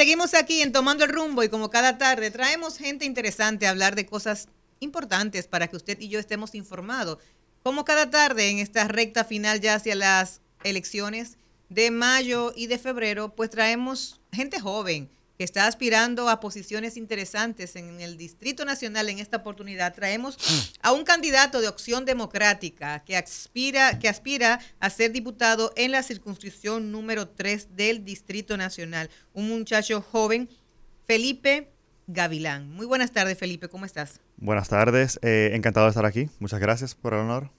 seguimos aquí en Tomando el Rumbo y como cada tarde traemos gente interesante a hablar de cosas importantes para que usted y yo estemos informados. Como cada tarde en esta recta final ya hacia las elecciones de mayo y de febrero, pues traemos gente joven, que está aspirando a posiciones interesantes en el Distrito Nacional en esta oportunidad, traemos a un candidato de opción democrática que aspira, que aspira a ser diputado en la circunscripción número 3 del Distrito Nacional, un muchacho joven, Felipe Gavilán. Muy buenas tardes, Felipe, ¿cómo estás? Buenas tardes, eh, encantado de estar aquí, muchas gracias por el honor.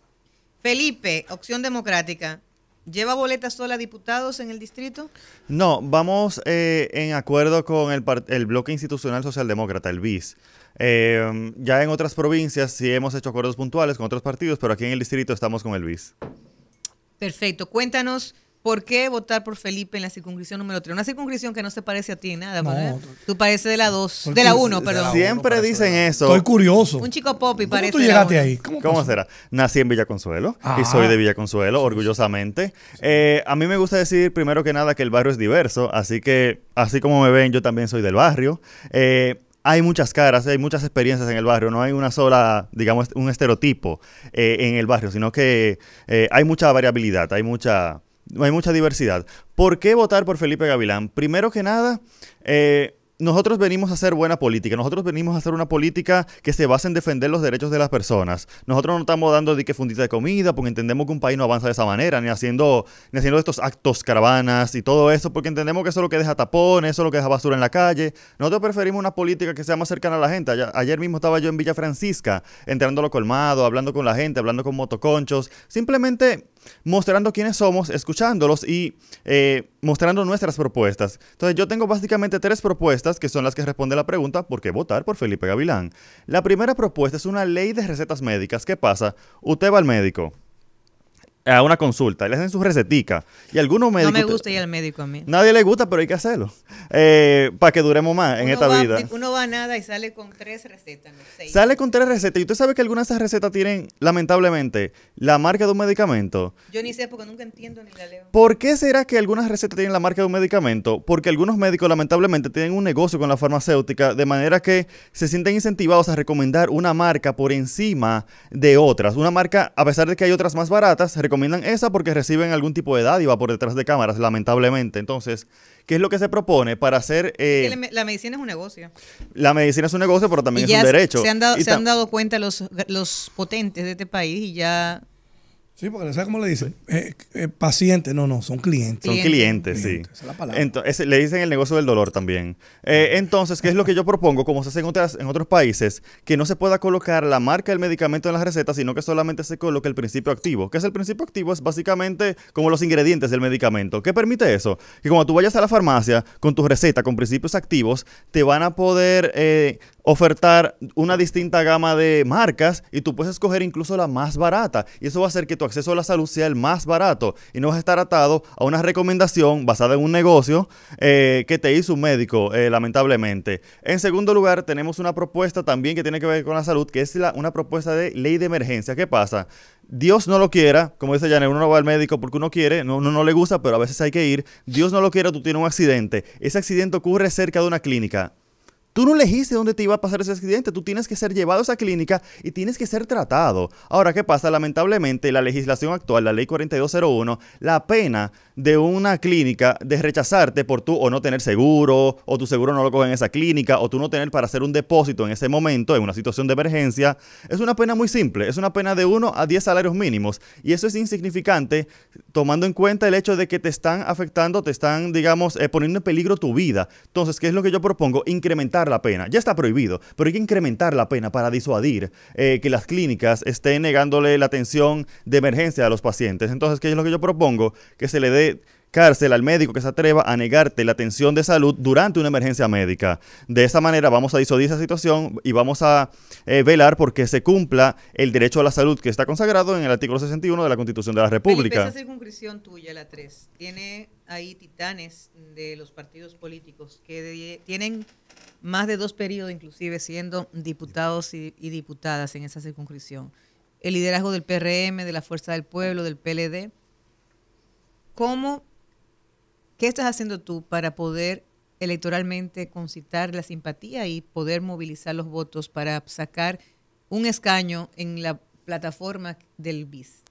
Felipe, opción democrática, ¿Lleva boletas sola diputados en el distrito? No, vamos eh, en acuerdo con el, Bloque Institucional Socialdemócrata, el BIS. Em, ya en otras provincias sí hemos hecho acuerdos puntuales con otros partidos, pero aquí en el distrito estamos con el BIS. Perfecto. Cuéntanos ¿Por qué votar por Felipe en la circunscripción número 3? Una circunscripción que no se parece a ti nada. No, tú pareces de la 2, de la 1, perdón. Siempre dicen eso. Estoy curioso. Un chico popi parece. tú llegaste ahí? ¿Cómo, será? Nací en Villa Consuelo y soy de Villa Consuelo, orgullosamente. Eh, a mí me gusta decir primero que nada que el barrio es diverso, así que así como me ven, yo también soy del barrio. Eh, hay muchas caras, hay muchas experiencias en el barrio, no hay una sola, digamos, un estereotipo eh, en el barrio, sino que hay mucha variabilidad, hay mucha hay mucha diversidad. ¿Por qué votar por Felipe Gavilán? Primero que nada, eh, nosotros venimos a hacer buena política, nosotros venimos a hacer una política que se basa en defender los derechos de las personas. Nosotros no estamos dando dique fundita de comida, porque entendemos que un país no avanza de esa manera, ni haciendo, ni haciendo estos actos caravanas y todo eso, porque entendemos que eso es lo que deja tapones, eso es lo que deja basura en la calle. Nosotros preferimos una política que sea más cercana a la gente. Ayer mismo estaba yo en Villa Francisca, entrando a lo colmado, hablando con la gente, hablando con motoconchos, simplemente mostrando quiénes somos, escuchándolos y eh, mostrando nuestras propuestas. Entonces yo tengo básicamente tres propuestas que son las que responde la pregunta ¿por qué votar por Felipe Gavilán? La primera propuesta es una ley de recetas médicas. ¿Qué pasa? Usted va al médico a una consulta, le hacen su recetica Y algunos médicos. No me gusta ir al médico a mí. Nadie le gusta, pero hay que hacerlo. Eh, para que duremos más en esta vida. Uno va a nada y sale con tres recetas. sale con tres recetas. Y usted sabe que algunas de esas recetas tienen, lamentablemente, la marca de un medicamento. Yo ni sé porque nunca entiendo ni la leo. ¿Por qué será que algunas recetas tienen la marca de un medicamento? Porque algunos médicos, lamentablemente, tienen un negocio con la farmacéutica, de manera que se sienten incentivados a recomendar una marca por encima de otras. Una marca, a pesar de que hay otras más baratas, recomiendan esa porque reciben algún tipo de edad dádiva por detrás de cámaras, lamentablemente. Entonces, ¿qué es lo que se propone para hacer... Eh, la, medicina es un negocio. La medicina es un negocio, pero también es un derecho. Se han dado, se han dado cuenta los, los potentes de este país y ya Sí, porque ¿sabes cómo le dicen? Eh, eh, paciente, no, no, son clientes. Son clientes, sí. le dicen el negocio del dolor también. Eh, entonces, ¿qué es lo que yo propongo? Como se hace en, otros países, que no se pueda colocar la marca del medicamento en las recetas, sino que solamente se coloque el principio activo. ¿Qué es el principio activo? Es básicamente como los ingredientes del medicamento. ¿Qué permite eso? Que cuando tú vayas a la farmacia con tus recetas, con principios activos, te van a poder ofertar una distinta gama de marcas y tú puedes escoger incluso la más barata. Y eso va a hacer que tu acceso a la salud sea el más barato y no vas a estar atado a una recomendación basada en un negocio eh, que te hizo un médico, eh, lamentablemente. En segundo lugar, tenemos una propuesta también que tiene que ver con la salud, que es una propuesta de ley de emergencia. ¿Qué pasa? Dios no lo quiera, como dice Janet, uno no va al médico porque uno quiere, no, uno no le gusta, pero a veces hay que ir. Dios no lo quiera, tú tienes un accidente. Ese accidente ocurre cerca de una clínica Tú no elegiste dónde te iba a pasar ese accidente, tú tienes que ser llevado a esa clínica y tienes que ser tratado. Ahora, ¿qué pasa? Lamentablemente, la legislación actual, la ley 4201, la pena de una clínica de rechazarte por tú o no tener seguro, o tu seguro no lo coge en esa clínica, o tú no tener para hacer un depósito en ese momento, en una situación de emergencia, es una pena muy simple, es una pena de 1 a 10 salarios mínimos. Y eso es insignificante tomando en cuenta el hecho de que te están afectando, te están, digamos, eh, poniendo en peligro tu vida. Entonces, ¿qué es lo que yo propongo? Incrementar la pena. Ya está prohibido, pero hay que incrementar la pena para disuadir eh, que las clínicas estén negándole la atención de emergencia a los pacientes. Entonces, ¿qué es lo que yo propongo? Que se le dé cárcel al médico que se atreva a negarte la atención de salud durante una emergencia médica. De esa manera vamos a disolver esa situación y vamos a eh, velar porque se cumpla el derecho a la salud que está consagrado en el artículo 61 de la Constitución de la República. Felipe, esa circunscripción tuya, la 3, tiene ahí titanes de los partidos políticos que tienen más de dos periodos inclusive siendo diputados y, y diputadas en esa circunscripción. El liderazgo del PRM, de la Fuerza del Pueblo, del PLD. ¿Cómo ¿Qué estás haciendo tú para poder electoralmente concitar la simpatía y poder movilizar los votos para sacar un escaño en la plataforma del BIS?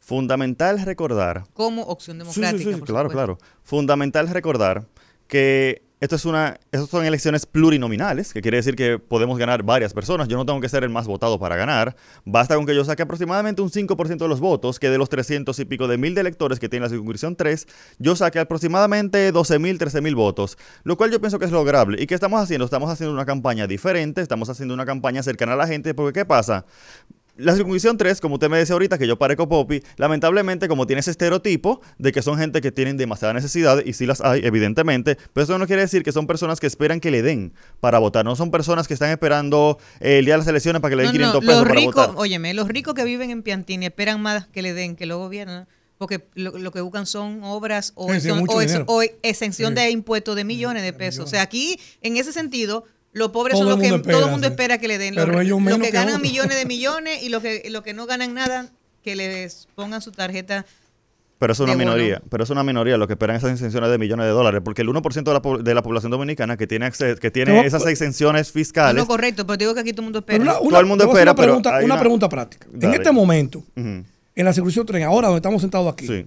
Fundamental recordar. Como opción democrática. Sí, sí, claro, claro. Fundamental recordar que esto es una, estas son elecciones plurinominales, que quiere decir que podemos ganar varias personas. Yo no tengo que ser el más votado para ganar. Basta con que yo saque aproximadamente un 5% de los votos, que de los 300 y pico de mil de electores que tiene la circunscripción 3, yo saque aproximadamente 12 mil, 13 mil votos, lo cual yo pienso que es lograble. ¿Y qué estamos haciendo? Estamos haciendo una campaña diferente, estamos haciendo una campaña cercana a la gente, porque ¿qué pasa? la circuncisión 3, como usted me decía ahorita, que yo parezco Poppy, lamentablemente, como tiene ese estereotipo de que son gente que tienen demasiada necesidad, y sí las hay, evidentemente, pero eso no quiere decir que son personas que esperan que le den para votar. No son personas que están esperando eh, el día de las elecciones para que le den 500 pesos los para votar. Óyeme, los ricos que viven en Piantini esperan más que le den, que lo gobiernan. Porque lo, que buscan son obras o, exención de impuestos de millones de pesos. O sea, aquí, en ese sentido, los pobres son los que todo el mundo espera que le den. los, que, ganan millones de millones y los que, los que no ganan nada, que les pongan su tarjeta. Pero es una minoría, pero es una minoría lo que esperan esas exenciones de millones de dólares, porque el 1% de la, de la población dominicana que tiene que tiene esas pues, exenciones fiscales. No, correcto, pero digo que aquí todo el mundo espera. Una, todo el mundo espera, una pregunta, práctica. En este momento, en la circunscripción tren, ahora donde estamos sentados aquí,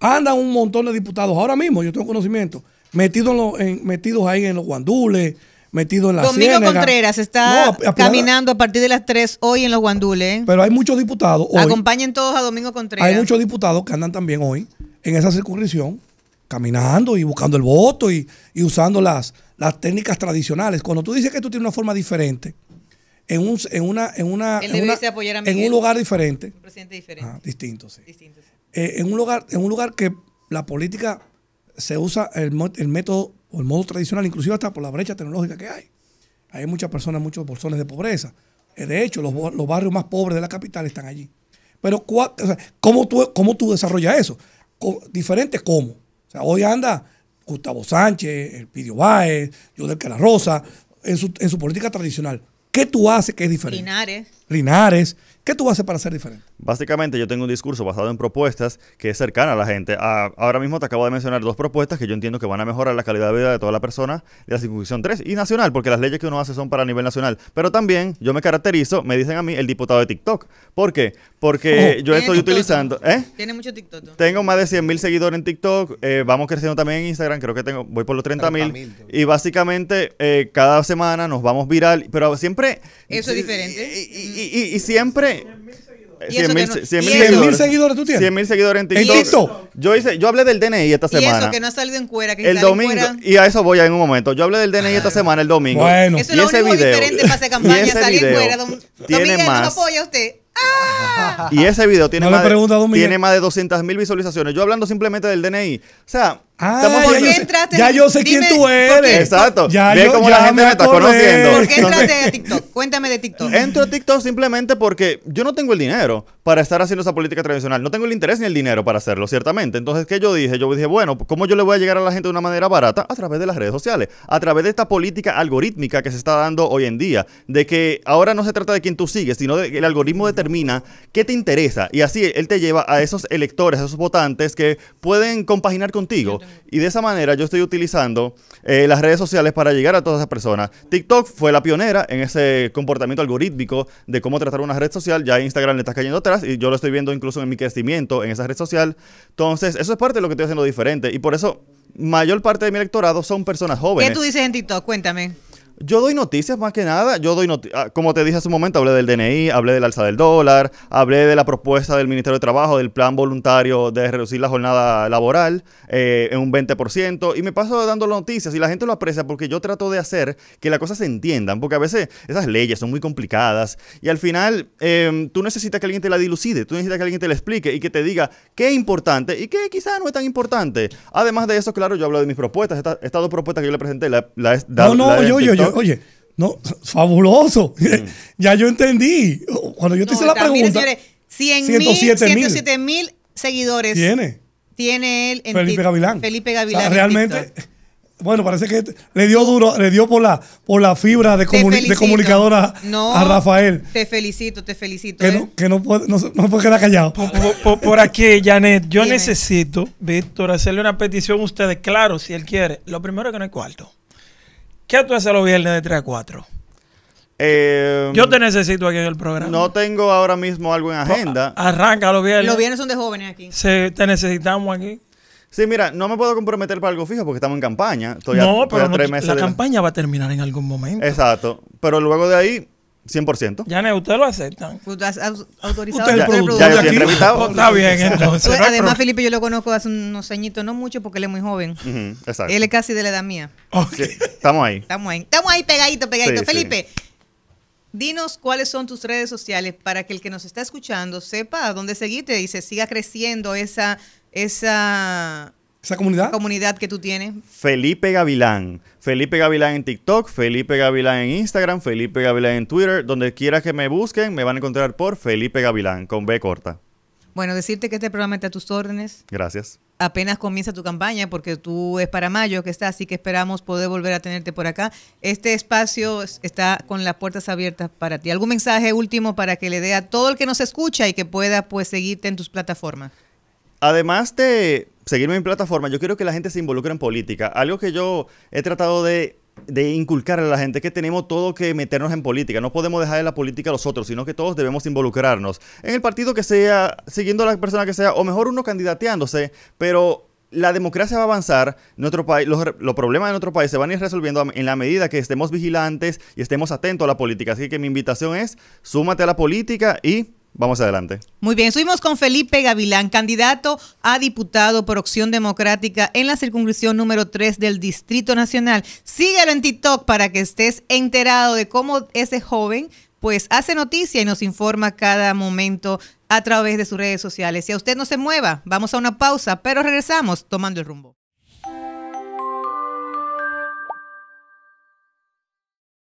andan un montón de diputados ahora mismo, yo tengo conocimiento, metidos en, metidos ahí en los guandules, metido en la Domingo Contreras está caminando a partir de las 3 hoy en los Guandules. Pero hay muchos diputados hoy. Acompañen todos a Domingo Contreras. Hay muchos diputados que andan también hoy en esa circunscripción caminando y buscando el voto y, usando las, las técnicas tradicionales. Cuando tú dices que tú tienes una forma diferente, en un, una, en una, en, un lugar diferente. Ah, eh, en, un lugar, en un lugar que la política se usa el método o el modo tradicional, inclusive hasta por la brecha tecnológica que hay. Hay muchas personas, muchos bolsones de pobreza. Eh, de hecho, los, barrios más pobres de la capital están allí. Pero, ¿cómo, tú, ¿cómo tú desarrollas eso? Diferente cómo. O sea, hoy anda Gustavo Sánchez, Elpidio Báez, Joder Rosa, en su, en su política tradicional. ¿Qué tú haces que es diferente? Linares. ¿Qué tú haces para ser diferente? Básicamente yo tengo un discurso basado en propuestas que es cercana a la gente. Ah, ahora mismo te acabo de mencionar dos propuestas que yo entiendo que van a mejorar la calidad de vida de toda la persona de la circunscripción 3 y nacional, porque las leyes que uno hace son para nivel nacional. Pero también yo me caracterizo, me dicen a mí, el diputado de TikTok. ¿Por qué? Porque oh. yo estoy utilizando... ¿eh? Tiene mucho TikTok. Tengo más de 100.000 seguidores en TikTok, eh, vamos creciendo también en Instagram, creo que tengo, voy por los 30.000. mil. y básicamente eh, cada semana nos vamos viral, pero siempre... Eso es diferente. y, y, y, y siempre... 100 mil, no, seguidores. seguidores. tú tienes. 100 mil seguidores en TikTok. TikTok. Yo, hice, yo hablé del DNI esta semana. Y eso que no ha salido en cuera. Que el domingo. Y a eso voy en un momento. Yo hablé del DNI esta semana, el domingo. Bueno. Eso es lo ese único video, diferente para hacer campaña. Y ese video fuera. tiene Miguel, más. ¿no apoya usted? ¡Ah! Y ese video tiene, más, de, tiene más de 200 mil visualizaciones. Yo hablando simplemente del DNI. O sea, Ah, Ya yo sé quién tú eres. Exacto. Ve cómo la gente me, está conociendo. ¿Por qué entraste a TikTok? Cuéntame de TikTok. Entro a TikTok simplemente porque yo no tengo el dinero para estar haciendo esa política tradicional. No tengo el interés ni el dinero para hacerlo, ciertamente. Entonces, ¿qué yo dije? Yo dije, bueno, ¿cómo yo le voy a llegar a la gente de una manera barata? A través de las redes sociales, a través de esta política algorítmica que se está dando hoy en día, de que ahora no se trata de quién tú sigues, sino de que el algoritmo determina qué te interesa. Y así él te lleva a esos electores, a esos votantes que pueden compaginar contigo. Y de esa manera yo estoy utilizando eh, las redes sociales para llegar a todas esas personas. TikTok fue la pionera en ese comportamiento algorítmico de cómo tratar una red social. Ya Instagram le está cayendo atrás y yo lo estoy viendo incluso en mi crecimiento en esa red social. Entonces, eso es parte de lo que estoy haciendo diferente. Y por eso, mayor parte de mi electorado son personas jóvenes. ¿Qué tú dices en TikTok? Cuéntame. Yo doy noticias más que nada. Yo doy ah, Como te dije hace un momento, hablé del DNI, hablé del alza del dólar, hablé de la propuesta del Ministerio de Trabajo, del plan voluntario de reducir la jornada laboral eh, en un 20%. Y me paso dando noticias y la gente lo aprecia porque yo trato de hacer que las cosas se entiendan. Porque a veces esas leyes son muy complicadas y al final em, tú necesitas que alguien te la dilucide, tú necesitas que alguien te la explique y que te diga qué es importante y qué quizás no es tan importante. Además de eso, claro, yo hablo de mis propuestas. Estas dos propuestas que yo le presenté, la, la, no, no, yo, yo oye, no, fabuloso. Mm. ya yo entendí. Cuando yo te hice la pregunta. 107 mil seguidores. Tiene. Tiene él Felipe Gavilán. Felipe Gavilán. realmente. Bueno, parece que le dio duro, le dio por la, por la fibra de, de comunicadora a Rafael. Te felicito, te felicito. Que, ¿eh? no, puede, no, puede, quedar callado. Por, aquí, Janet, yo necesito, Víctor, hacerle una petición a ustedes. Claro, si él quiere. Lo primero es que no hay cuarto. ¿Qué tú haces los viernes de 3 a 4? Eh, Yo te necesito aquí en el programa. No tengo ahora mismo algo en pues, agenda. arranca los viernes. Los viernes son de jóvenes aquí. te necesitamos aquí. Sí, mira, no me puedo comprometer para algo fijo porque estamos en campaña. no, pero la campaña va a terminar en algún momento. Exacto. Pero luego de ahí, 100%. Ya, usted lo aceptan. Pues usted autorizado. Oh, está bien, entonces. además, Felipe, yo lo conozco hace unos añitos, no mucho, porque él es muy joven. exacto. Él es casi de la edad mía. Okay. estamos ahí. Estamos ahí. Estamos ahí pegadito, pegadito. Felipe, dinos cuáles son tus redes sociales para que el que nos está escuchando sepa a dónde seguirte y se siga creciendo esa, esa ¿Esa comunidad? Comunidad que tú tienes. Felipe Gavilán. Felipe Gavilán en TikTok, Felipe Gavilán en Instagram, Felipe Gavilán en Twitter. Donde quiera que me busquen, me van a encontrar por Felipe Gavilán, con B corta. Bueno, decirte que este programa está a tus órdenes. Gracias. Apenas comienza tu campaña porque tú es para mayo que está, así que esperamos poder volver a tenerte por acá. Este espacio está con las puertas abiertas para ti. ¿Algún mensaje último para que le dé a todo el que nos escucha y que pueda pues seguirte en tus plataformas? Además de seguirme en plataforma, yo quiero que la gente se involucre en política. Algo que yo he tratado de inculcar a la gente que tenemos todo que meternos en política. No podemos dejar de la política a los otros, sino que todos debemos involucrarnos en el partido que sea, siguiendo a la persona que sea, o mejor uno candidateándose, pero la democracia va a avanzar, nuestro país, los, los, problemas de nuestro país se van a ir resolviendo en la medida que estemos vigilantes y estemos atentos a la política. Así que mi invitación es, súmate a la política y Vamos adelante. Muy bien, subimos con Felipe Gavilán, candidato a diputado por Opción Democrática en la circunscripción número 3 del Distrito Nacional. Síguelo en TikTok para que estés enterado de cómo ese joven pues hace noticia y nos informa cada momento a través de sus redes sociales. Si a usted no se mueva, vamos a una pausa, pero regresamos tomando el rumbo.